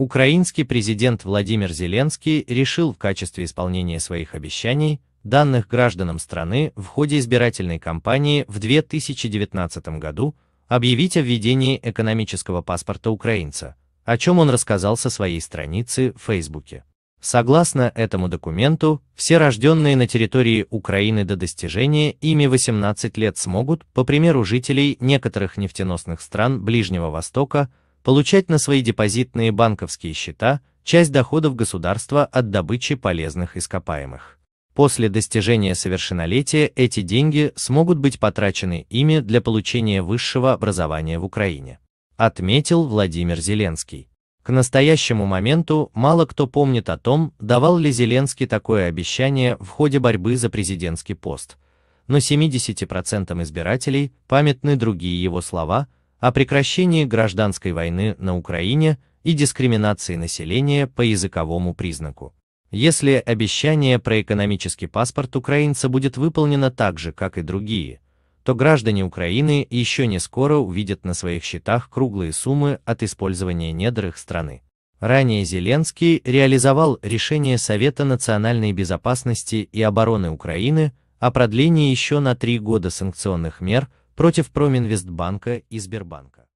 Украинский президент Владимир Зеленский решил в качестве исполнения своих обещаний, данных гражданам страны в ходе избирательной кампании в 2019 году, объявить о введении экономического паспорта украинца, о чем он рассказал со своей страницы в Фейсбуке. Согласно этому документу, все рожденные на территории Украины до достижения ими 18 лет смогут, по примеру жителей некоторых нефтеносных стран Ближнего Востока, получать на свои депозитные банковские счета часть доходов государства от добычи полезных ископаемых. После достижения совершеннолетия эти деньги смогут быть потрачены ими для получения высшего образования в Украине, отметил Владимир Зеленский. К настоящему моменту мало кто помнит о том, давал ли Зеленский такое обещание в ходе борьбы за президентский пост, но 70% избирателей памятны другие его слова – о прекращении гражданской войны на Украине и дискриминации населения по языковому признаку. Если обещание про экономический паспорт украинца будет выполнено так же, как и другие, то граждане Украины еще не скоро увидят на своих счетах круглые суммы от использования недр их страны. Ранее Зеленский реализовал решение Совета национальной безопасности и обороны Украины о продлении еще на три года санкционных мер – против Проминвестбанка и Сбербанка.